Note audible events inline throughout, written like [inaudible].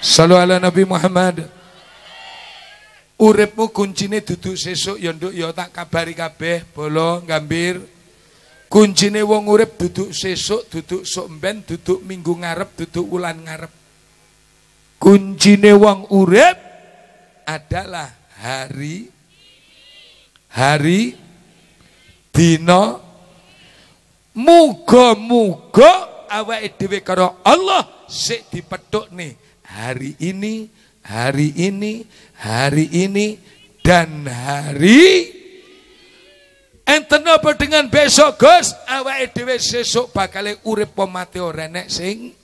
Salu ala Nabi Muhammad. Uripmu kuncine duduk sesuk ya nduk ya tak kabari kabeh bolo gambir. Kuncine wong urip duduk sesuk, duduk sok mben, duduk minggu ngarep, duduk wulan ngarep. Kuncine wong urip adalah hari hari dino. muga-muga awake dhewe karo Allah sik dipethuk nih hari ini, hari ini, hari ini, dan hari Enten apa dengan besok Gus? awa dhewe sesuk bakal urip apa mati sing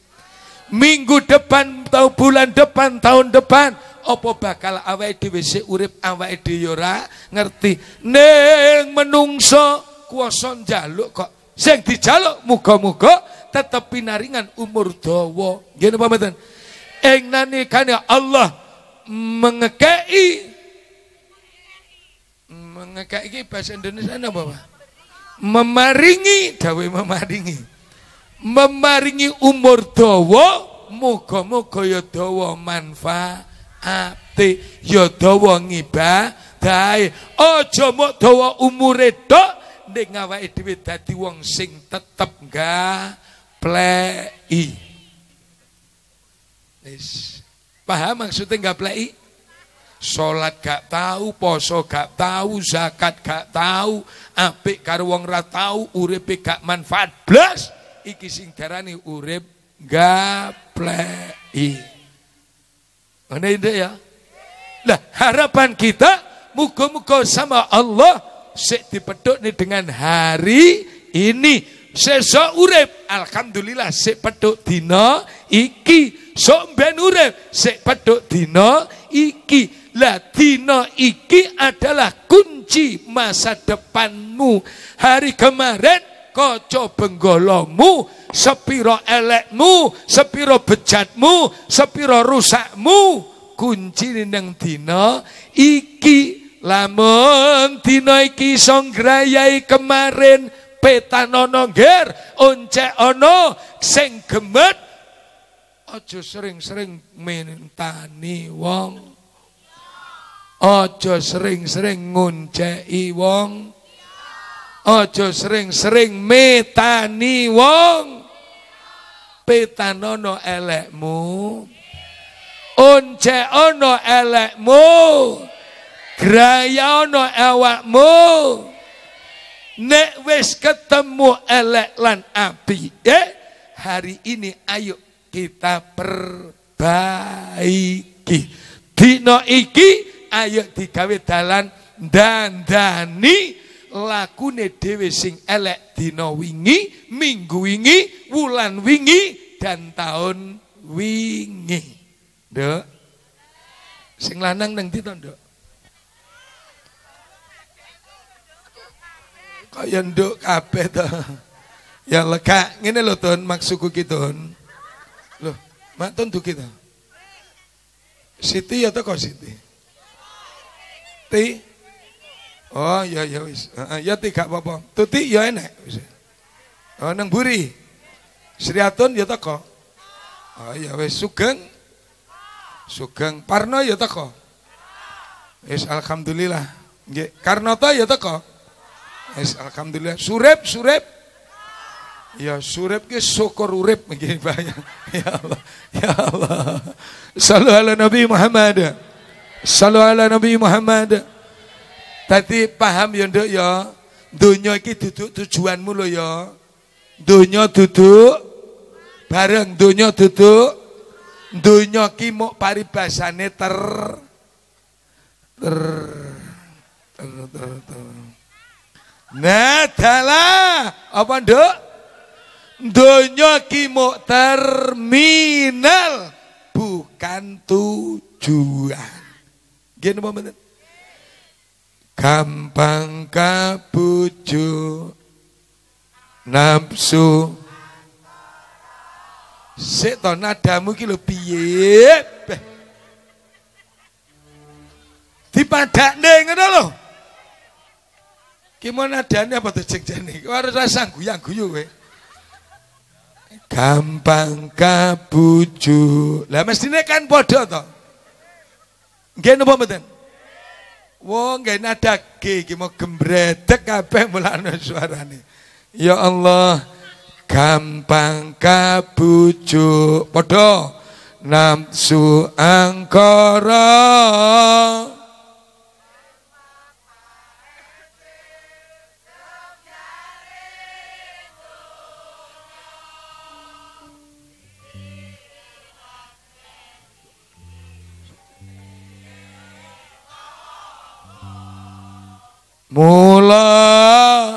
minggu depan tahun bulan depan tahun depan apa bakal awa dhewe sik urip awake dhewe ya ngerti Neng menungso kuason jaluk kok sing dijaluk muga muka tetep pinaringan umur dawa nggih napa nani kana Allah mengekei mengekei iki bahasa Indonesia apa Pak? Memaringi dawe memaringi. Memaringi umur dawa muga-muga ya dawa manfaate ya dawa ngibah, Aja mok dawa umure tok ning awake dhewe dadi wong sing tetep plei. Is. Paham maksudnya nggak play? Sholat gak tahu, poso gak tahu, zakat gak tahu, apik karo wong ra tahu, urip gak manfaat. plus iki sing darani urip gapleki. mana ide ya? Nah, harapan kita muka-muka sama Allah sik dipedhok nih dengan hari ini sesuk urip. Alhamdulillah sik pedhok dina iki Sok ben urip sik pedhok dina iki. Lah dina iki adalah kunci masa depanmu. Hari kemarin kaca benggolomu, sepiro elekmu, sepiro bejatmu, sepiro rusakmu, kunci neng dina iki. Lamun dina iki songgrayai kemarin kemarin nono ger, once ono sing gemet Ojo sering-sering mintani wong. Ojo sering-sering ngunjai wong. Ojo sering-sering metani wong. Petanono elekmu. Unce ono elekmu. Graya ono ewakmu. Nek wis ketemu elek lan api. Eh? Hari ini ayo kita perbaiki. Dino iki ayo digawe dalan dandani lakune dhewe sing elek dina wingi, minggu wingi, wulan wingi dan tahun wingi. Nduk. Sing lanang nang ndi to, Nduk? Kaya nduk kabeh to. Ya lekak ngene lho, Tun, maksudku ki, Tun. Mantun duki kita. Siti ya kok Siti? Ti? Oh ya ya wis. Ya ti gak apa-apa. Tuti ya enak. Oh nang buri. Sriatun ya kok. Oh ya wis sugeng. Sugeng Parno ya kok. Wis alhamdulillah. Nggih, Karnoto ya kok. Wis alhamdulillah. Surep Surep Ya surep ke syukur urip begini [laughs] banyak. Ya Allah. Ya Allah. Salu ala Nabi Muhammad. Salu ala Nabi Muhammad. Tadi paham ya nduk ya. Dunia iki duduk tujuanmu lo ya. Dunia duduk bareng dunia duduk dunia ki mau paribasane ter ter ter ter, ter. Nah, dalah apa nduk? Donya ki terminal bukan tujuan. Gini apa bener? Gampang kabuju nafsu Sik to nadamu ki lho piye? Dipadakne ngono lho. Ki mau nadane apa cek jani? Kau harus sanggu yang guyu weh gampang kabuju, Lah mestine kan padha to. Nggih napa mboten? Wong nggih nadage iki mau gembredek kabeh suara suarane. Ya Allah, gampang kabuju bodoh nafsu angkorong mula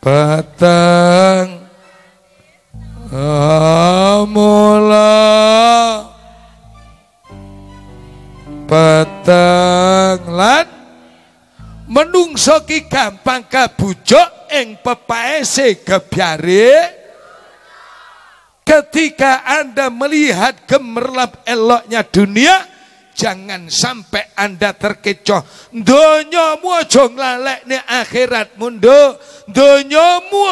batang oh, mula batang lan menungso ki gampang kabujuk ing pepaese gebyare ketika Anda melihat gemerlap eloknya dunia jangan sampai Anda terkecoh. lalek aja akhirat mundo. Nduk.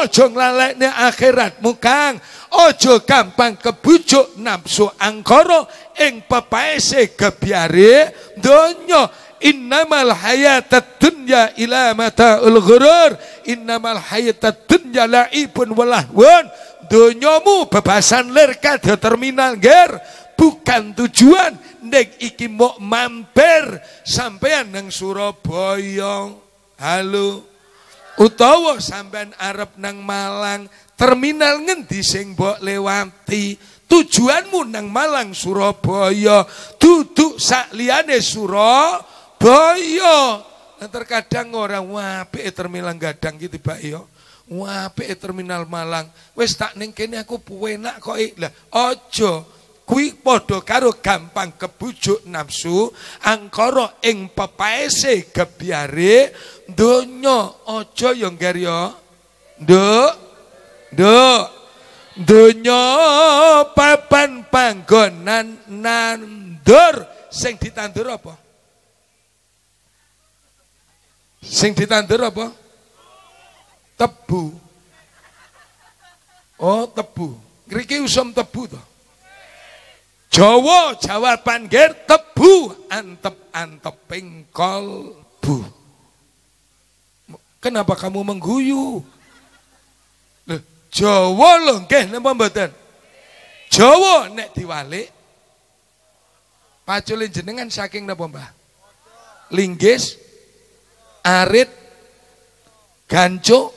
jong lalek ni akhirat mukang Ojo gampang kebujuk nafsu angkoro ing pepaese kebiare donya innamal hayatat dunya ila mataul ghurur innamal hayatat dunya laibun walahwan Dunyamu bebasan lir kadya terminal ger bukan tujuan nek iki mau mampir sampean nang Surabaya halo utawa sampean arep nang Malang terminal ngendi sing mbok lewati tujuanmu nang Malang Surabaya duduk sak liyane Surabaya nah, terkadang orang wape terminal gadang gitu Pak yo ya? wape terminal Malang Wes tak nengkini kene aku puenak kok lah ojo kui podo karo gampang kebujuk nafsu angkoro ing pepaese gebyare donya ojo yang ngger do, ya. do nduk papan panggonan nandur sing ditandur apa sing ditandur apa tebu oh tebu ngriki usum tebu toh Jawa jawaban ger tebu antep antep pingkol bu. Kenapa kamu mengguyu? Loh, Jawa loh, keh nama mboten? Jawa nek diwalik Paculin jenengan saking nama Mbah? Linggis arit ganco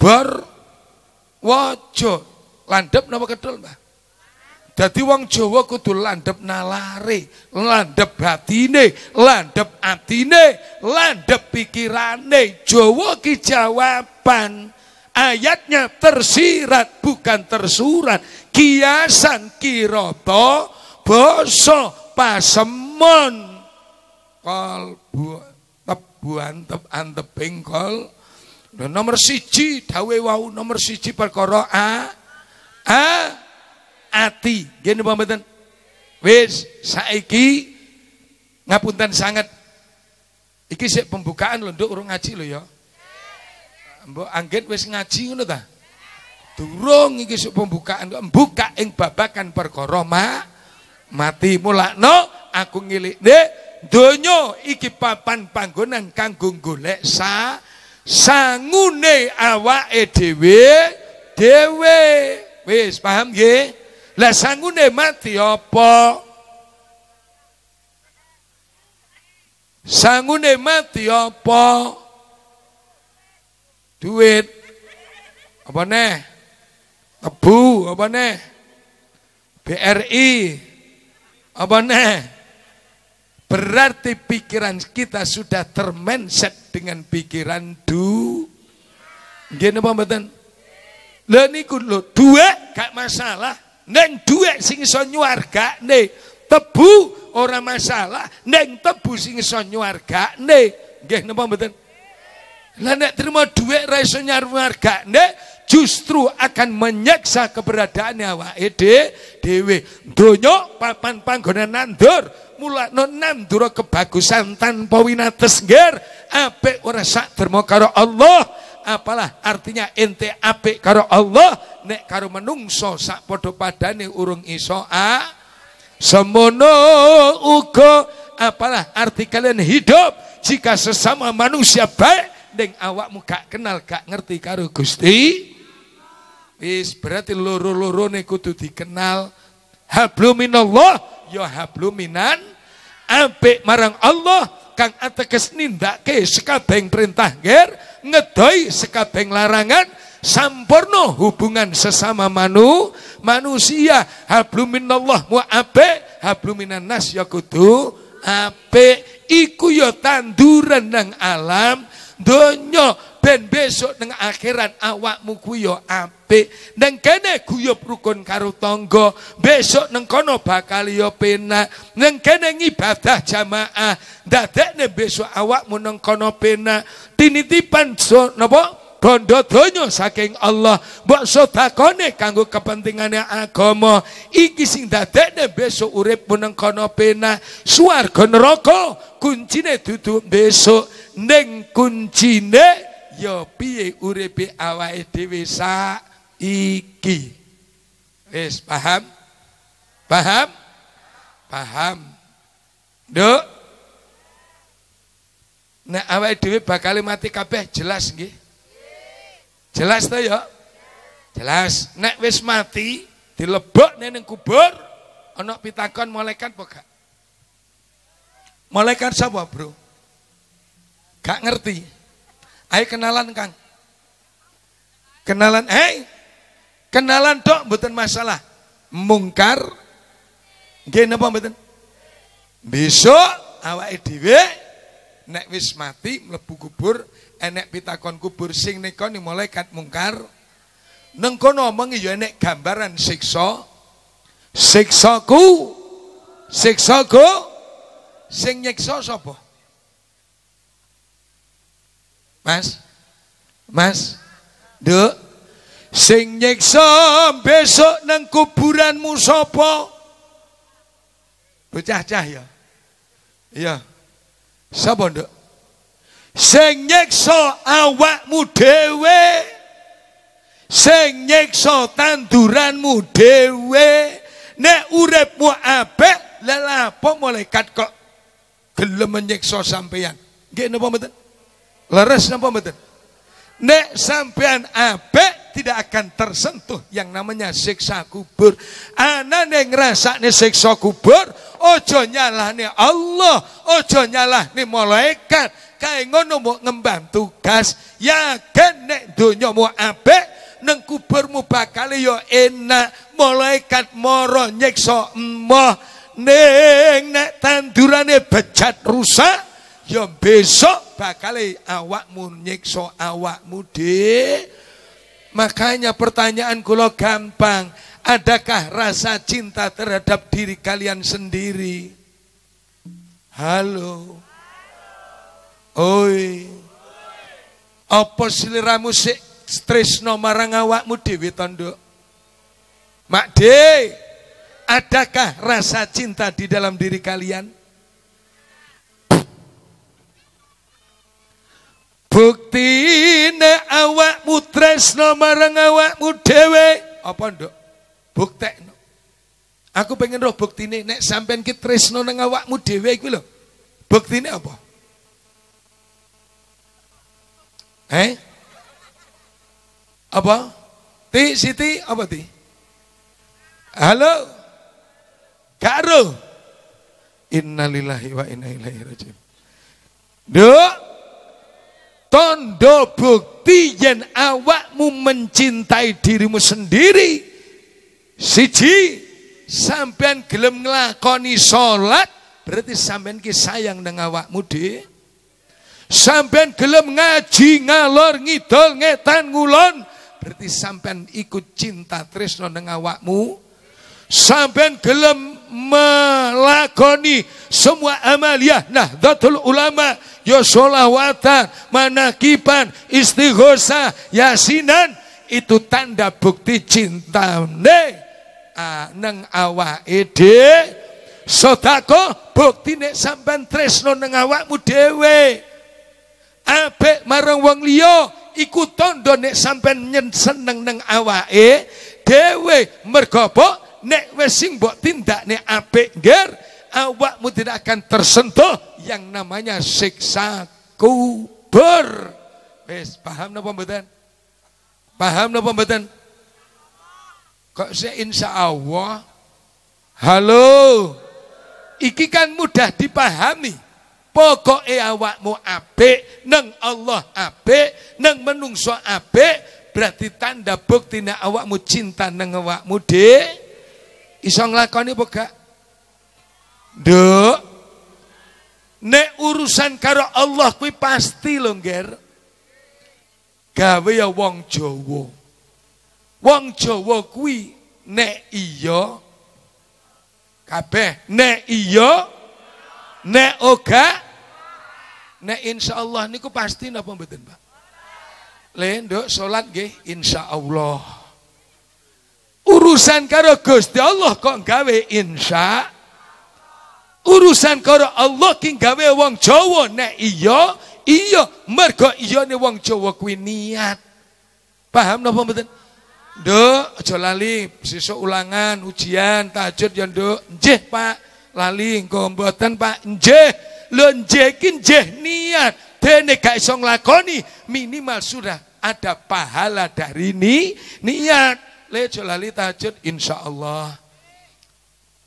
bar wajo landep nama kedel Mbah? Jadi wong Jawa kudu landep nalare, landep batine, landep atine, landep pikirane. Jawa ki jawaban. Ayatnya tersirat bukan tersurat. Kiasan kiroto boso pasemon kol buan tep antep bengkol. Nomor siji dawe wau nomor siji perkara a a ati. Gini pameten. wes saiki ngapunten sangat. Iki sih pembukaan lho urung ngaji lo ya. Mbok anggen wes ngaji ngono ta? Durung iki sih pembukaan kok mbuka ing babakan perkara ma, mati mulakno aku ngilik de donya iki papan panggonan kanggo golek sa sangune awake dhewe dhewe wes paham nggih lah sanggune mati apa? Sanggune mati apa? Duit. Apa neh? Tebu apa neh? BRI apa neh? Berarti pikiran kita sudah termenset dengan pikiran du. Gini apa mboten? Lha niku lho, duit gak masalah. Neng duit sing iso tebu ora masalah. Neng tebu sing iso nyuwargane nggih napa mboten? Lah nek terima duit ra iso neng justru akan menyeksa keberadaannya nyawa ede dewi donyo papan panggonan nandur, mulakno duro kebagusan tanpa winates ger ape orang sak derma karo Allah apalah artinya ente apik karo Allah nek karo menungso sak podo padane urung iso a semono uko apalah arti kalian hidup jika sesama manusia baik deng awakmu gak kenal gak ngerti karo Gusti is berarti loro nek kudu dikenal habluminallah ya habluminan marang Allah kang ateges nindakake sekabeng perintah ger ngedoi sekabeng larangan sampurno hubungan sesama manu manusia habluminallah mu ape habluminan nas ya kudu ape iku ya tanduran nang alam donya ben besok neng akhirat awakmu kuwi ya neng kene guyup rukun karo besok neng kono bakal ya pena neng kene ngibadah jamaah ne besok awakmu neng kono penak tinitipan so, nopo. bondo saking Allah mbok sedakone kanggo kepentingannya agama iki sing dadekne besok uripmu neng kono pena Suar neraka kuncine dudu besok Neng kuncine ya piye uripe awake dhewe saiki. Wis paham? Paham? Paham. Nduk. Nek nah, awake dhewe bakal mati kabeh jelas nggih. Jelas ta ya? Jelas. Nek wis mati dilebok ning kubur ana pitakon malaikat apa gak? Malaikat sapa, Bro? Gak ngerti. Ayo kenalan Kang. Kenalan, eh? Kenalan dok, bukan masalah. Mungkar, gini apa bukan? Besok awak edw, nek wis mati melebu kubur, enek pitakon kubur sing neko nih mulai kat mungkar. Neng kono omong ya enek gambaran sikso, siksaku, siksaku, sing nyekso sapa? Mas? Mas? Duk? Sing nyiksa besok nang kuburanmu sapa? Bocah-cah ya. Iya. Sapa, Nduk? Sing nyiksa awakmu dhewe. Sing nyiksa tanduranmu dhewe. Nek uripmu apik, lha apa malaikat kok gelem nyiksa sampeyan? Nggih napa mboten? Leres napa mboten? Nek sampean apik tidak akan tersentuh yang namanya siksa kubur. Anane ngrasakne siksa kubur, ojo nyalahne Allah, ojo nyalahne malaikat. Kae ngono mbok ngembang tugas, yakin nek donyamu apik neng kuburmu bakal yo ya enak malaikat moro nyiksa emoh Neng nek tandurane bejat rusak ya besok bakal awakmu nyekso awakmu de. Makanya pertanyaan kula gampang. Adakah rasa cinta terhadap diri kalian sendiri? Halo. Oi. Apa sliramu sik tresno marang awakmu dhewe to, Nduk? Mak De, adakah rasa cinta di dalam diri kalian? Bukti buktine awakmu tresno marang awak mudewe apa ndok no. aku pengen roh buktine nek sampen ki tresno nang awakmu mudewe iku Bukti buktine apa eh apa ti siti apa ti halo karo innalillahi wa inna ilaihi rajiun Duk, tondo bukti yen awakmu mencintai dirimu sendiri siji sampean gelem ngelakoni sholat berarti sampean ki sayang dengan awakmu di sampean gelem ngaji ngalor ngidol ngetan ngulon berarti sampean ikut cinta tresno dengan awakmu sampean gelem melakoni semua amaliah Nahdlatul Ulama yosolawatan, ya manakipan, istighosa, yasinan itu tanda bukti cinta ne ah, neng awa ede sodako bukti ne sampan tresno neng awakmu dewe ape marang wong liyo iku tondo nek nyen seneng neng awa e dewe mergobok nek wesing buat tindak nek ape ger awakmu tidak akan tersentuh yang namanya siksa kubur. paham no pembetan? Paham no pembetan? Kok saya insya Allah Halo Iki kan mudah dipahami Pokoknya awakmu ape Neng Allah ape Neng menungso ape Berarti tanda bukti awakmu cinta neng awakmu deh iso nglakoni apa gak Duk nek urusan karo Allah kuwi pasti lho Nger gawe ya wong Jawa wong Jawa kuwi nek iya kabeh nek iya nek oga nek insyaallah niku pasti napa mboten Pak Lendok salat nggih insyaallah urusan karo Gusti Allah kok gawe insya urusan karo Allah ki gawe wong Jawa nek iya iya mergo iya ne wong Jawa kuwi niat paham napa mboten Nduk, aja lali sesuk ulangan, ujian, tajud ya nduk. Nggih, Pak. Lali engko mboten, Pak. Nggih. Lho nggih ki nggih niat. Dene gak iso nglakoni, minimal sudah ada pahala dari ni niat. Le lali tahajud insya Allah.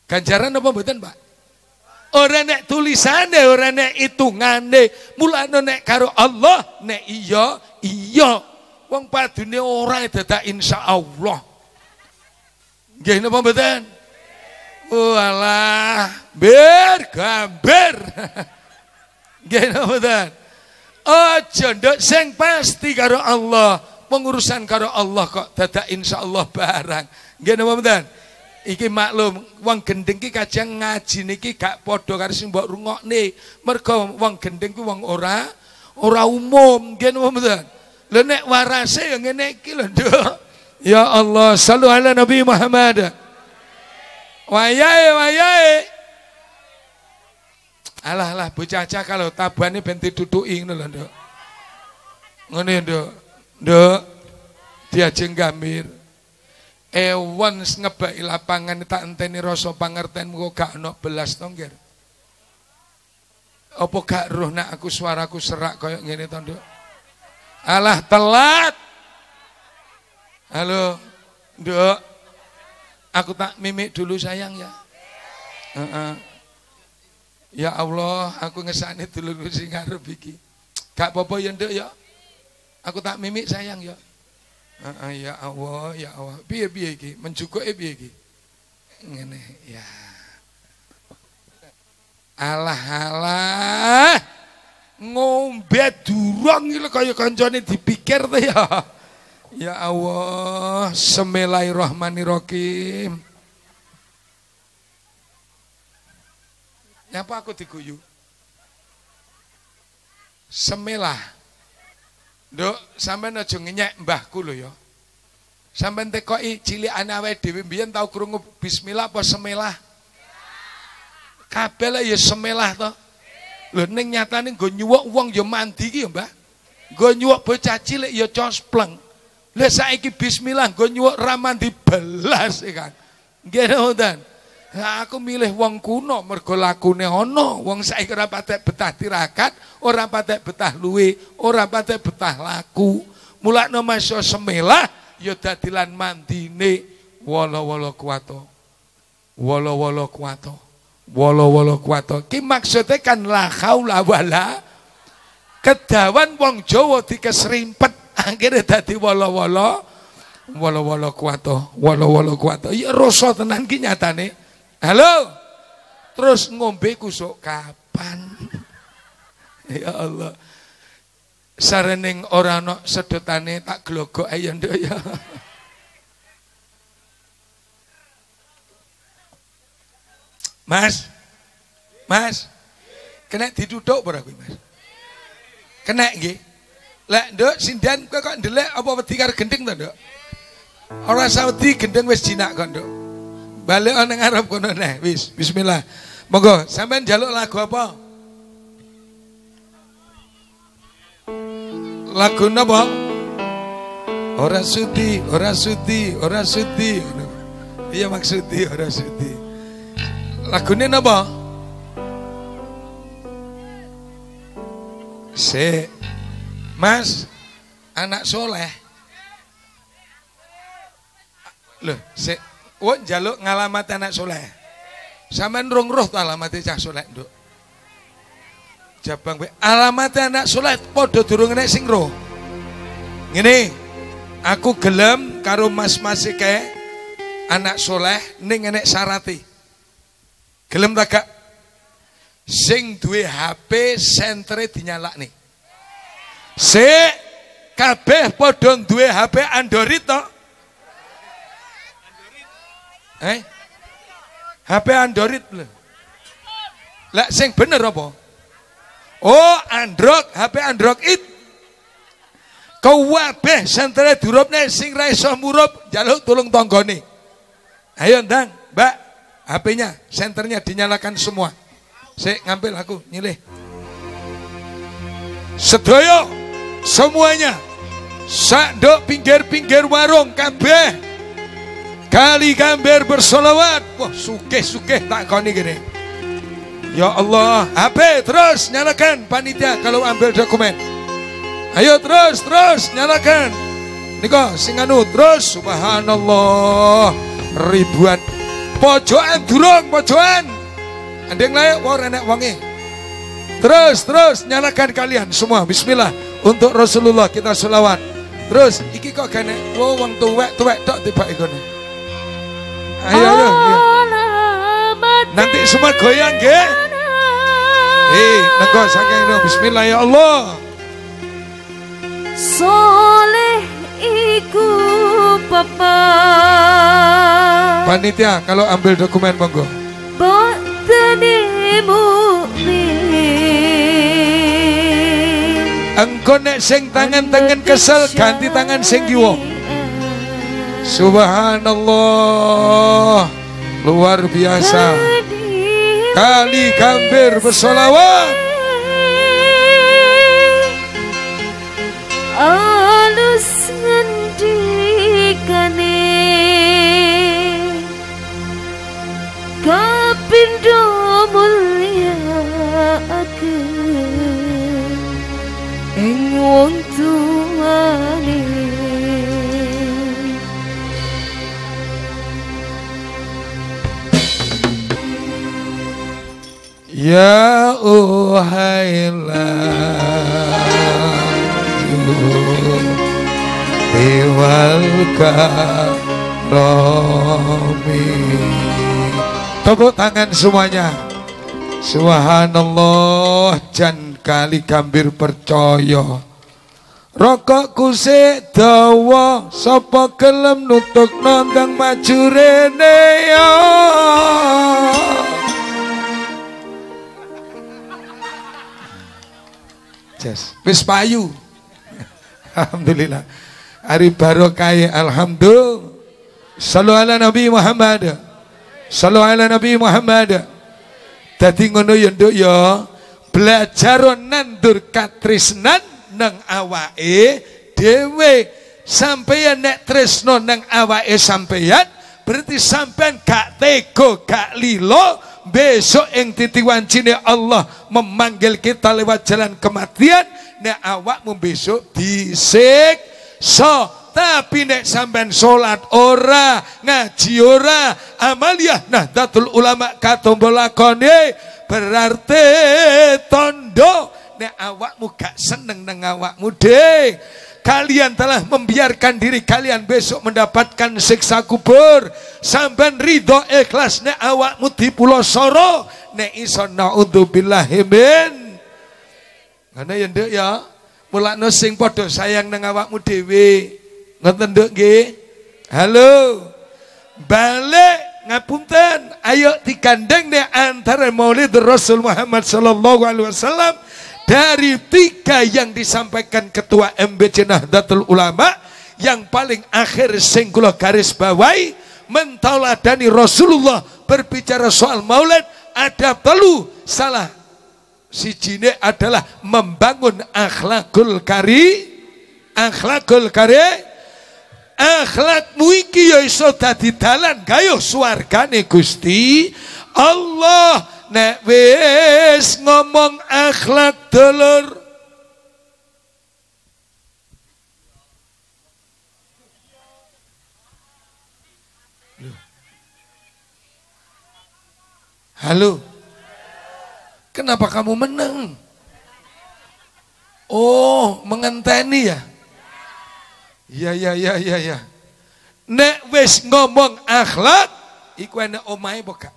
Ganjaran apa buatan Pak? Orang nek tulisane, orang nek hitungane, mulane nek karo Allah nek iya, iya. Wong orang itu tak insya Allah. gini apa buatan Walah, oh, ber gambar. [laughs] gini apa buatan Aja jodoh, seng pasti karo Allah urusan karo Allah kok insya Allah barang. gendong nama mboten? Iki maklum, wong gendeng ki kadang ngaji niki gak podok karo sing mbok rungokne. Mergo wong gendeng ku wong ora ora umum, gendong nama mboten? Lenek nek warase ya ngene iki lho, Ya Allah, sallu ala Nabi Muhammad. Wahai, wahai, Alah alah bocah-bocah kalau tabane ben tutu ngono lho, Nduk. Ngene, ya, Nduk. Nduk, dia jeng Ewan ngebaki lapangan tak enteni rasa pangertenmu kok gak ono belas tongger. Apa gak roh nak aku suaraku serak koyok ngene to, Nduk? Alah telat. Halo, Nduk. Aku tak mimik dulu sayang ya. Uh -uh. Ya Allah, aku ngesane dulu sing arep iki. Gak apa-apa ya, Nduk ya. Aku tak mimik sayang ya. ya Allah, ya Allah. biye piye iki? Menjukoke biye ki, Ngene ya. Alah alah. Ngombe durung iki kaya kancane dipikir tuh ya. Ya Allah, rokim. Nyapa aku diguyu? Semelah. Nduk, sampean aja ngenyek mbahku lho ya. Sampean tekoki ana awake dhewe mbiyen tau krungu bismillah apa semelah? Kabeh ya semelah to. Lho ning nyatane nggo nyuwuk wong ya mandi iki ya, Mbah. Nggo nyuwuk bocah cilik ya cospleng. Lha saiki bismillah nggo nyuwuk ra mandi belas ya kan. Nggih, aku milih wong kuno mergo lakune ana, wong saiki ora patek betah tirakat, ora patek betah luwe, ora patek betah laku. Mulakno maso semelah ya dadilan mandine wala-wala kuwato. Wala-wala kuwato. Wala-wala kuwato. Ki maksudnya kan la haula wala kedawan wong Jawa dikesrimpet akhirnya dadi wala-wala wala-wala kuwato, wala-wala kuwato. Ya rasa tenan ki nyatane. Halo? Terus ngombe kusuk kapan? [laughs] ya Allah. Sarening orang nok sedotane tak glogok ayam doya. Ya. [laughs] Mas. Mas. Kena tidur ora kuwi, Mas? Kena nggih. Lek nduk sindan kowe kok ndelek apa wedi karo gendeng to, Nduk? Ora sawedi gendeng wis jinak kok, Nduk. Balik ana ngarep kono neh. Wis, bismillah. Monggo, sampean jaluk lagu apa? Lagu napa? Ora suti, ora suti, ora suti. Iya maksudi ora suti. Lagune napa? Se Mas anak soleh. Loh, sik Woi jaluk ngalamat anak soleh. saman nrung roh tuh alamatnya cah soleh duk. Jabang be alamat anak soleh podo durung nek singro. roh. aku gelem karo mas-mas ke anak soleh ning enek sarati. Gelem tak gak? Sing duwe HP sentre nih. Sik kabeh podo duwe HP Android toh Eh? HP Android belum? Lek sing bener apa? Oh, Android, HP Android. Kewabeh sentre durupne sing ra iso murup jaluk tulung tanggane. Ayo ndang, Mbak, HP-nya, senternya dinyalakan semua. Sik ngambil aku nyilih. Sedoyo semuanya. Sandok pinggir-pinggir warung kabeh. Kali gambar bersolawat. Wah, suke suke tak kau nih gini. Ya Allah, HP terus nyalakan panitia kalau ambil dokumen. Ayo terus, terus nyalakan. Niko singanu terus subhanallah ribuan pojokan durung pojokan andeng layak wong enak wangi terus terus nyalakan kalian semua bismillah untuk Rasulullah kita selawat terus iki kok kene oh, wong tuwek tuwek tok tiba ikone Ayo ayo. Nanti semua goyang ke? Hei, eh, nego saking bismillah ya Allah. Soleh iku papa. Panitia, kalau ambil dokumen monggo. Bantemimu. Engkau nek sing tangan-tangan kesel ganti tangan sing kiwong. Subhanallah Luar biasa Kali Gambir bersolawat Alus Kapindo mulia aku Ing wong Ya uhailanju Biwal karomi Tepuk tangan semuanya Subhanallah Jan kali gambir percaya Rokok kusik dawa Sopo gelem nutuk nandang maju rene ya. Jas. Wis payu. Alhamdulillah. Hari barokah alhamdulillah. Sallu ala Nabi Muhammad. Sallu ala Nabi Muhammad. Dadi ngono ya nduk ya. Belajar nandur katresnan nang awake dhewe. Sampeyan nek tresno nang awake sampeyan berarti sampean gak tego, gak lilo besok yang titiwancine Allah memanggil kita lewat jalan kematian nek awakmu besok disik so tapi nek sampean sholat ora ngaji ora amaliyah nah datul ulama katombolakone berarti tondo nek awakmu gak seneng neng awakmu deh kalian telah membiarkan diri kalian besok mendapatkan siksa kubur samban ridho ikhlas ne awakmu dipulo soro ne iso naudzubillahi min ngene ya nduk ya mulakno sing padha sayang nang awakmu dhewe ngoten nduk nggih halo balik ngapunten ayo digandeng ne antara maulid Rasul Muhammad sallallahu alaihi wasallam dari tiga yang disampaikan ketua MBC Nahdlatul Ulama yang paling akhir singkula garis bawahi mentauladani Rasulullah berbicara soal maulid ada telu salah si jine adalah membangun akhlakul kari akhlakul kari akhlak muiki ya dadi dalan gayo suargane Gusti Allah nek wis ngomong akhlak dulur Halo. Kenapa kamu menang? Oh, mengenteni ya? Ya, ya, ya, ya, ya. Nek wis ngomong akhlak, iku enak omahe bokak.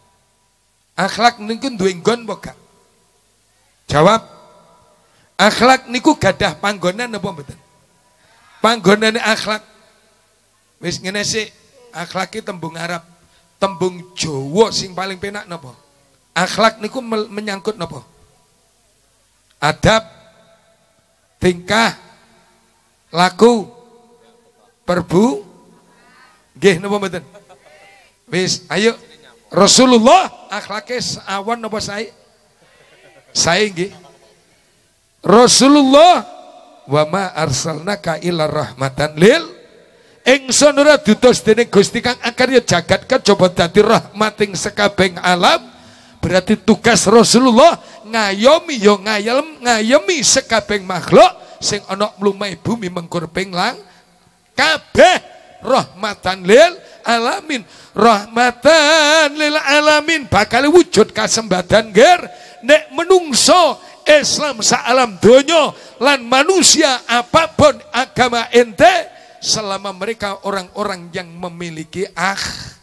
Akhlak niku duwe nggon apa gak? Jawab. Akhlak niku gadah panggonan apa mboten? Panggonane akhlak. Wis ngene sik, iki tembung Arab. Tembung Jawa sing paling penak napa? Akhlak niku menyangkut napa? Adab, tingkah, laku, perbu, nggih napa mboten? Wis, ayo Rasulullah akhlaknya awan apa saya? Saya nggih. Rasulullah wa ma arsalnaka illa rahmatan lil ingsun ora diutus dening Gusti kang akarya jagat kejaba dadi rahmating sekabeng alam berarti tugas Rasulullah ngayomi yo ya ngayem ngayomi sekabeng makhluk sing ana mlumai bumi mengkur ping lang kabeh rahmatan lil alamin rahmatan lil alamin bakal wujud kasembatan ger nek menungso Islam sa'alam dunia lan manusia apapun agama ente selama mereka orang-orang yang memiliki akh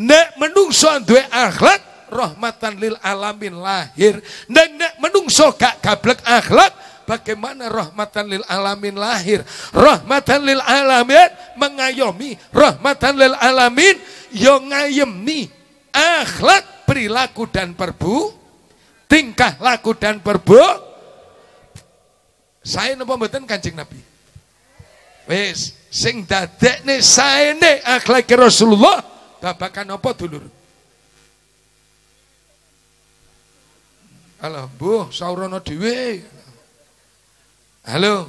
nek menungso duwe akhlak rahmatan lil alamin lahir nek nek menungso gak gablek akhlak bagaimana rahmatan lil alamin lahir. Rahmatan lil alamin mengayomi, rahmatan lil alamin yang ngayemi akhlak perilaku dan perbu tingkah laku dan perbu saya nopo mboten kancing Nabi. Wis sing dadekne saene akhlak Rasulullah babakan apa dulur? Alah, mbuh saurana dhewe. Halo.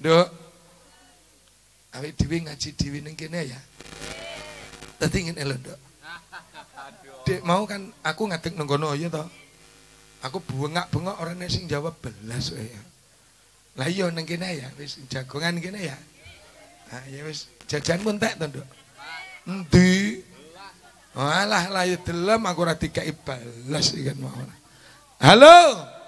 Dok. awi dhewe ngaji dhewe ning kene ya. Dadi ngene lho, Dok. [laughs] Dek mau kan aku ngadeg nang kono ya to. Aku bengak-bengok orang sing jawab belas wae. Eh, ya. Lah iya ning kene ya, wis jagongan kene ya. Ah ya wis jajan pun tak to, Dok. Endi? Alah lah ya delem aku ora dikai ikan mau. Halo.